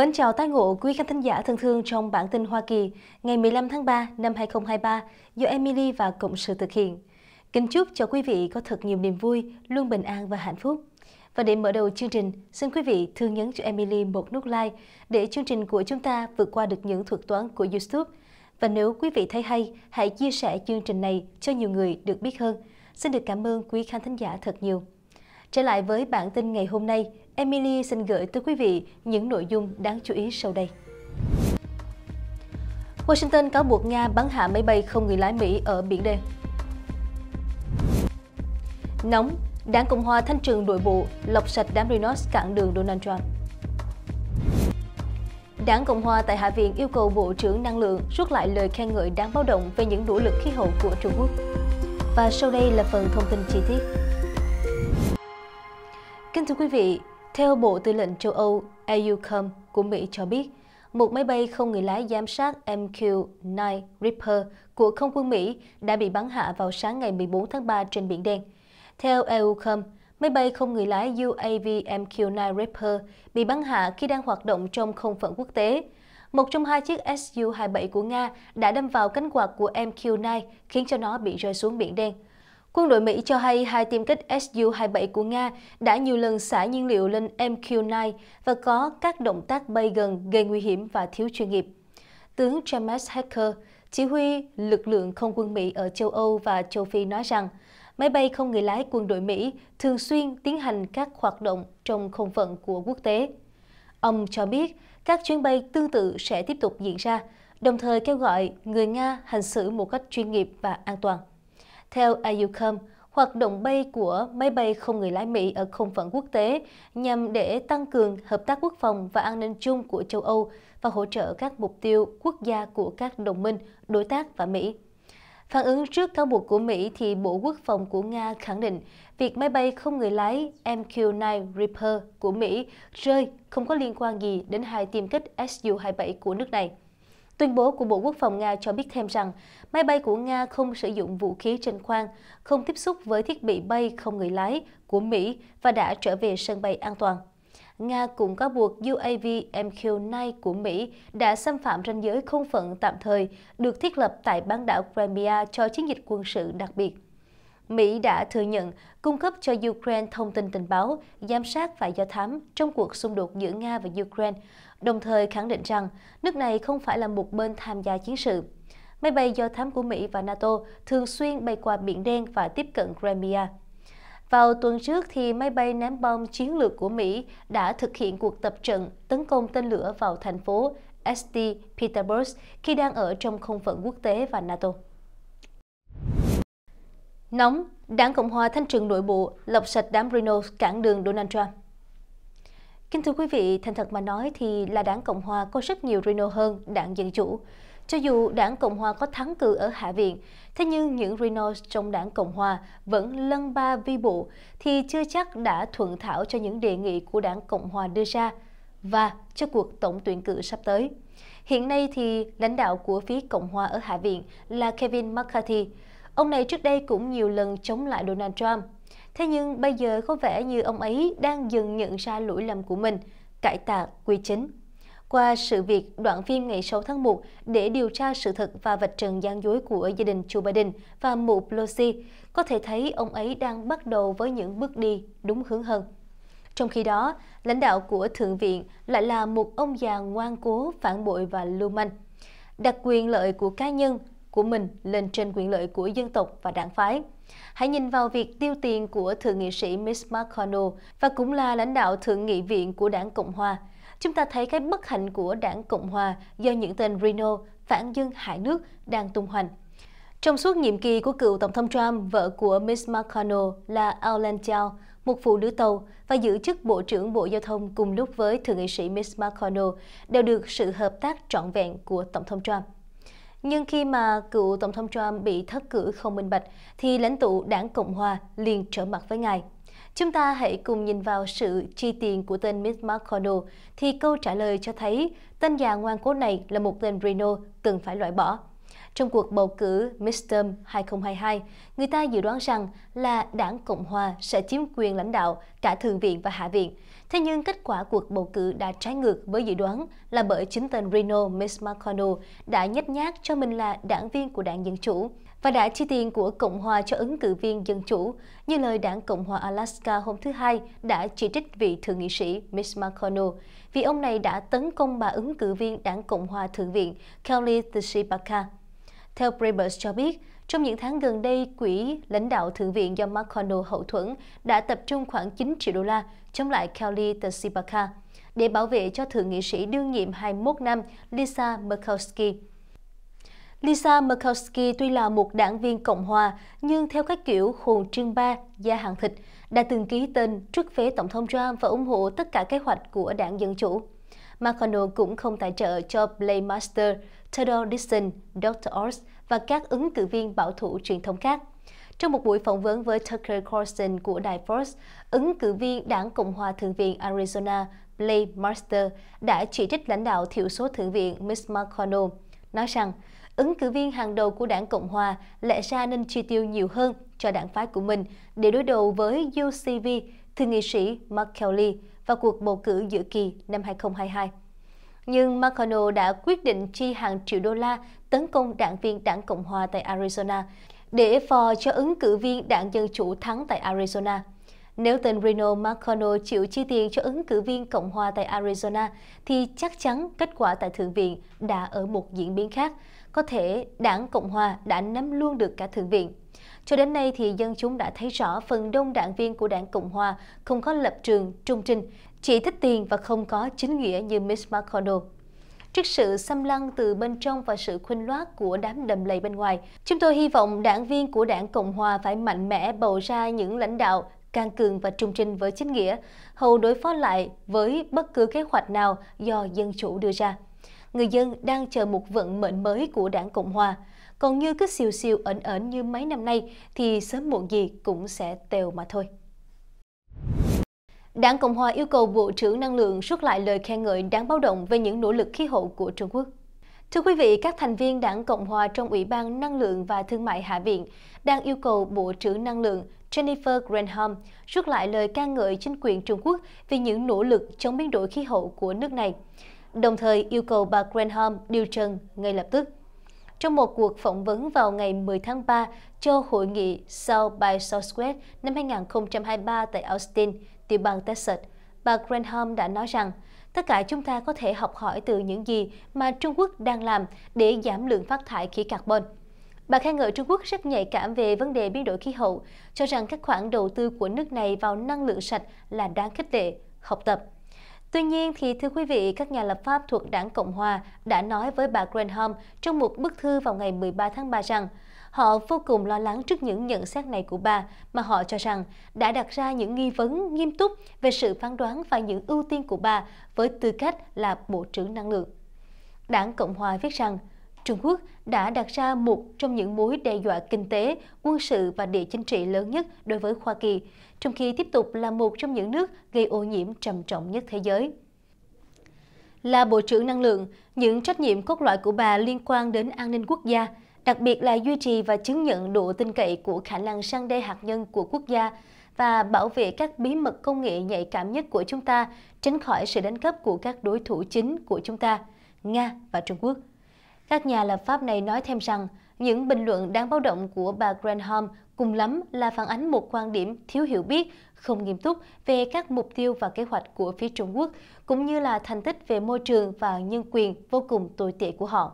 Mến chào tái ngộ quý khán thính giả thân thương trong bản tin Hoa Kỳ ngày 15 tháng 3 năm 2023 do Emily và Cộng sự thực hiện. Kính chúc cho quý vị có thật nhiều niềm vui, luôn bình an và hạnh phúc. Và để mở đầu chương trình, xin quý vị thương nhấn cho Emily một nút like để chương trình của chúng ta vượt qua được những thuật toán của YouTube. Và nếu quý vị thấy hay, hãy chia sẻ chương trình này cho nhiều người được biết hơn. Xin được cảm ơn quý khán thính giả thật nhiều. Trở lại với bản tin ngày hôm nay, Emily xin gửi tới quý vị những nội dung đáng chú ý sau đây. Washington cáo buộc Nga bắn hạ máy bay không người lái Mỹ ở Biển Đen. Nóng, Đảng Cộng hòa thanh trừng nội bộ, lọc sạch đám Rhinos cản đường Donald Trump. Đảng Cộng hòa tại Hạ viện yêu cầu Bộ trưởng Năng lượng rút lại lời khen ngợi đáng báo động về những nỗ lực khí hậu của Trung Quốc. Và sau đây là phần thông tin chi tiết. Kính thưa quý vị, theo Bộ Tư lệnh châu Âu Eucom của Mỹ cho biết, một máy bay không người lái giám sát MQ-9 Reaper của không quân Mỹ đã bị bắn hạ vào sáng ngày 14 tháng 3 trên Biển Đen. Theo EUCOM, máy bay không người lái UAV MQ-9 Reaper bị bắn hạ khi đang hoạt động trong không phận quốc tế. Một trong hai chiếc Su-27 của Nga đã đâm vào cánh quạt của MQ-9 khiến cho nó bị rơi xuống Biển Đen. Quân đội Mỹ cho hay hai tiêm kích Su-27 của Nga đã nhiều lần xả nhiên liệu lên MQ-9 và có các động tác bay gần gây nguy hiểm và thiếu chuyên nghiệp. Tướng James Hacker, chỉ huy lực lượng không quân Mỹ ở châu Âu và châu Phi nói rằng, máy bay không người lái quân đội Mỹ thường xuyên tiến hành các hoạt động trong không phận của quốc tế. Ông cho biết các chuyến bay tương tự sẽ tiếp tục diễn ra, đồng thời kêu gọi người Nga hành xử một cách chuyên nghiệp và an toàn. Theo AUCOM, hoạt động bay của máy bay không người lái Mỹ ở không phận quốc tế nhằm để tăng cường hợp tác quốc phòng và an ninh chung của châu Âu và hỗ trợ các mục tiêu quốc gia của các đồng minh, đối tác và Mỹ. Phản ứng trước cáo buộc của Mỹ thì Bộ Quốc phòng của Nga khẳng định việc máy bay không người lái MQ-9 Reaper của Mỹ rơi không có liên quan gì đến hai tiêm kích Su-27 của nước này. Tuyên bố của Bộ Quốc phòng Nga cho biết thêm rằng, máy bay của Nga không sử dụng vũ khí trên khoang, không tiếp xúc với thiết bị bay không người lái của Mỹ và đã trở về sân bay an toàn. Nga cũng cáo buộc UAV MQ-9 của Mỹ đã xâm phạm ranh giới không phận tạm thời được thiết lập tại bán đảo Crimea cho chiến dịch quân sự đặc biệt. Mỹ đã thừa nhận cung cấp cho Ukraine thông tin tình báo, giám sát và do thám trong cuộc xung đột giữa Nga và Ukraine, đồng thời khẳng định rằng nước này không phải là một bên tham gia chiến sự. Máy bay do thám của Mỹ và NATO thường xuyên bay qua Biển Đen và tiếp cận Crimea. Vào tuần trước, thì máy bay ném bom chiến lược của Mỹ đã thực hiện cuộc tập trận tấn công tên lửa vào thành phố St. Petersburg khi đang ở trong không phận quốc tế và NATO. Nóng, Đảng Cộng hòa thanh trừng nội bộ, lọc sạch đám Reno cản đường Donald Trump. Kính thưa quý vị, thành thật mà nói thì là đảng Cộng Hòa có rất nhiều Reno hơn đảng Dân Chủ. Cho dù đảng Cộng Hòa có thắng cử ở Hạ viện, thế nhưng những Reno trong đảng Cộng Hòa vẫn lân ba vi bộ thì chưa chắc đã thuận thảo cho những đề nghị của đảng Cộng Hòa đưa ra và cho cuộc tổng tuyển cử sắp tới. Hiện nay thì lãnh đạo của phía Cộng Hòa ở Hạ viện là Kevin McCarthy, Ông này trước đây cũng nhiều lần chống lại Donald Trump. Thế nhưng bây giờ có vẻ như ông ấy đang dần nhận ra lỗi lầm của mình, cải tạc quy chính. Qua sự việc đoạn phim ngày 6 tháng 1 để điều tra sự thật và vạch trần gian dối của gia đình Joe Biden và mụ Pelosi, có thể thấy ông ấy đang bắt đầu với những bước đi đúng hướng hơn. Trong khi đó, lãnh đạo của Thượng viện lại là một ông già ngoan cố, phản bội và lưu manh. Đặt quyền lợi của cá nhân của mình lên trên quyền lợi của dân tộc và đảng phái. Hãy nhìn vào việc tiêu tiền của Thượng nghị sĩ Miss McConnell và cũng là lãnh đạo Thượng nghị viện của đảng Cộng Hòa. Chúng ta thấy cái bất hạnh của đảng Cộng Hòa do những tên Reno, phản dân hại nước, đang tung hoành. Trong suốt nhiệm kỳ của cựu Tổng thống Trump, vợ của Miss McConnell là Alan Chow, một phụ nữ tàu và giữ chức Bộ trưởng Bộ Giao thông cùng lúc với Thượng nghị sĩ Miss McConnell đều được sự hợp tác trọn vẹn của Tổng thống Trump. Nhưng khi mà cựu Tổng thống Trump bị thất cử không minh bạch, thì lãnh tụ đảng Cộng Hòa liền trở mặt với ngài. Chúng ta hãy cùng nhìn vào sự chi tiền của tên Mitch McConnell, thì câu trả lời cho thấy tên già ngoan cố này là một tên Reno cần phải loại bỏ. Trong cuộc bầu cử midterm 2022, người ta dự đoán rằng là đảng Cộng Hòa sẽ chiếm quyền lãnh đạo cả Thượng viện và Hạ viện. Thế nhưng kết quả cuộc bầu cử đã trái ngược với dự đoán là bởi chính tên Reno Miss McConnell đã nhếch nhác cho mình là đảng viên của đảng Dân Chủ và đã chi tiền của Cộng hòa cho ứng cử viên Dân Chủ, như lời đảng Cộng hòa Alaska hôm thứ Hai đã chỉ trích vị thượng nghị sĩ Miss McConnell vì ông này đã tấn công bà ứng cử viên đảng Cộng hòa Thượng viện Kelly Tsipaka. Theo Breitbart cho biết, trong những tháng gần đây, quỹ lãnh đạo Thượng viện do McConnell hậu thuẫn đã tập trung khoảng 9 triệu đô la chống lại Kelly Tsipaka để bảo vệ cho Thượng nghị sĩ đương nhiệm 21 năm Lisa Murkowski. Lisa Murkowski tuy là một đảng viên Cộng hòa, nhưng theo các kiểu hồn trương ba, da hàng thịt, đã từng ký tên trước phế Tổng thống Trump và ủng hộ tất cả kế hoạch của đảng Dân Chủ. McConnell cũng không tài trợ cho Playmaster, Theodore Dixon, Dr. Oz và các ứng cử viên bảo thủ truyền thống khác. Trong một buổi phỏng vấn với Tucker Carlson của Đài Fox, ứng cử viên đảng Cộng hòa Thượng viện Arizona Blake Master đã chỉ trích lãnh đạo thiểu số Thượng viện Mitch McConnell, nói rằng ứng cử viên hàng đầu của đảng Cộng hòa lẽ ra nên chi tiêu nhiều hơn cho đảng phái của mình để đối đầu với UCV, thượng nghị sĩ Mark Kelly vào cuộc bầu cử giữa kỳ năm 2022 nhưng McConnell đã quyết định chi hàng triệu đô la tấn công đảng viên đảng Cộng hòa tại Arizona để phò cho ứng cử viên đảng Dân Chủ thắng tại Arizona. Nếu tên Reno McConnell chịu chi tiền cho ứng cử viên Cộng hòa tại Arizona, thì chắc chắn kết quả tại Thượng viện đã ở một diễn biến khác. Có thể đảng Cộng hòa đã nắm luôn được cả Thượng viện. Cho đến nay thì dân chúng đã thấy rõ phần đông đảng viên của đảng Cộng hòa không có lập trường trung trinh, chỉ thích tiền và không có chính nghĩa như Miss McConnell. Trước sự xâm lăng từ bên trong và sự khuynh loát của đám đầm lầy bên ngoài, chúng tôi hy vọng đảng viên của đảng Cộng Hòa phải mạnh mẽ bầu ra những lãnh đạo càng cường và trung trinh với chính nghĩa, hầu đối phó lại với bất cứ kế hoạch nào do dân chủ đưa ra. Người dân đang chờ một vận mệnh mới của đảng Cộng Hòa, còn như cứ siêu siêu ẩn ẩn như mấy năm nay thì sớm muộn gì cũng sẽ tèo mà thôi. Đảng Cộng hòa yêu cầu Bộ trưởng Năng lượng rút lại lời khen ngợi đáng báo động về những nỗ lực khí hậu của Trung Quốc. Thưa quý vị, các thành viên Đảng Cộng hòa trong Ủy ban Năng lượng và Thương mại Hạ viện đang yêu cầu Bộ trưởng Năng lượng Jennifer Granholm rút lại lời ca ngợi chính quyền Trung Quốc vì những nỗ lực chống biến đổi khí hậu của nước này, đồng thời yêu cầu bà Granholm điều trần ngay lập tức trong một cuộc phỏng vấn vào ngày 10 tháng 3 cho hội nghị South by Southwest năm 2023 tại Austin, tiểu bang Texas. Bà Granholm đã nói rằng, tất cả chúng ta có thể học hỏi từ những gì mà Trung Quốc đang làm để giảm lượng phát thải khí carbon. Bà khen ngợi Trung Quốc rất nhạy cảm về vấn đề biến đổi khí hậu, cho rằng các khoản đầu tư của nước này vào năng lượng sạch là đáng khích lệ, học tập. Tuy nhiên, thì thưa quý vị, các nhà lập pháp thuộc đảng Cộng Hòa đã nói với bà Granholm trong một bức thư vào ngày 13 tháng 3 rằng họ vô cùng lo lắng trước những nhận xét này của bà mà họ cho rằng đã đặt ra những nghi vấn nghiêm túc về sự phán đoán và những ưu tiên của bà với tư cách là Bộ trưởng Năng lượng. Đảng Cộng Hòa viết rằng, Trung Quốc đã đặt ra một trong những mối đe dọa kinh tế, quân sự và địa chính trị lớn nhất đối với Hoa Kỳ, trong khi tiếp tục là một trong những nước gây ô nhiễm trầm trọng nhất thế giới. Là Bộ trưởng Năng lượng, những trách nhiệm cốt lõi của bà liên quan đến an ninh quốc gia, đặc biệt là duy trì và chứng nhận độ tin cậy của khả năng săn đe hạt nhân của quốc gia và bảo vệ các bí mật công nghệ nhạy cảm nhất của chúng ta, tránh khỏi sự đánh cắp của các đối thủ chính của chúng ta, Nga và Trung Quốc. Các nhà lập pháp này nói thêm rằng, những bình luận đáng báo động của bà Granholm cùng lắm là phản ánh một quan điểm thiếu hiểu biết, không nghiêm túc về các mục tiêu và kế hoạch của phía Trung Quốc, cũng như là thành tích về môi trường và nhân quyền vô cùng tồi tệ của họ.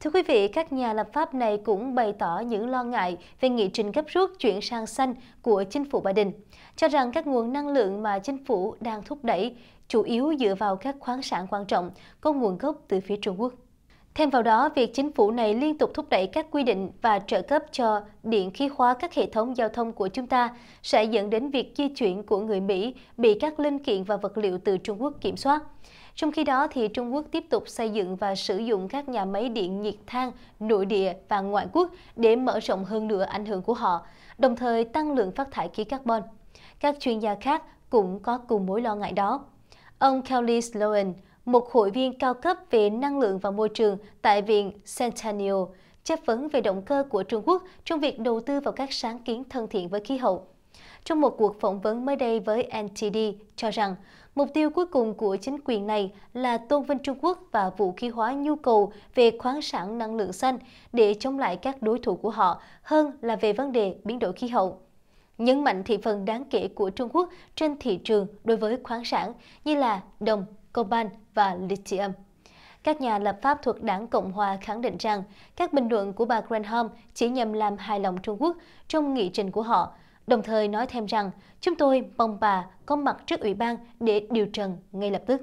Thưa quý vị, các nhà lập pháp này cũng bày tỏ những lo ngại về nghị trình gấp rút chuyển sang xanh của chính phủ Biden, cho rằng các nguồn năng lượng mà chính phủ đang thúc đẩy chủ yếu dựa vào các khoáng sản quan trọng có nguồn gốc từ phía Trung Quốc. Thêm vào đó, việc chính phủ này liên tục thúc đẩy các quy định và trợ cấp cho điện khí hóa các hệ thống giao thông của chúng ta sẽ dẫn đến việc di chuyển của người Mỹ bị các linh kiện và vật liệu từ Trung Quốc kiểm soát. Trong khi đó, thì Trung Quốc tiếp tục xây dựng và sử dụng các nhà máy điện nhiệt than nội địa và ngoại quốc để mở rộng hơn nữa ảnh hưởng của họ, đồng thời tăng lượng phát thải khí carbon. Các chuyên gia khác cũng có cùng mối lo ngại đó. Ông Kelly Sloan, một hội viên cao cấp về năng lượng và môi trường tại Viện Centennial, chất vấn về động cơ của Trung Quốc trong việc đầu tư vào các sáng kiến thân thiện với khí hậu. Trong một cuộc phỏng vấn mới đây với NTD cho rằng, mục tiêu cuối cùng của chính quyền này là tôn vinh Trung Quốc và vũ khí hóa nhu cầu về khoáng sản năng lượng xanh để chống lại các đối thủ của họ hơn là về vấn đề biến đổi khí hậu nhấn mạnh thị phần đáng kể của Trung Quốc trên thị trường đối với khoáng sản như là đồng, coban và lithium. Các nhà lập pháp thuộc đảng Cộng hòa khẳng định rằng các bình luận của bà Granholm chỉ nhằm làm hài lòng Trung Quốc trong nghị trình của họ, đồng thời nói thêm rằng chúng tôi mong bà có mặt trước ủy ban để điều trần ngay lập tức.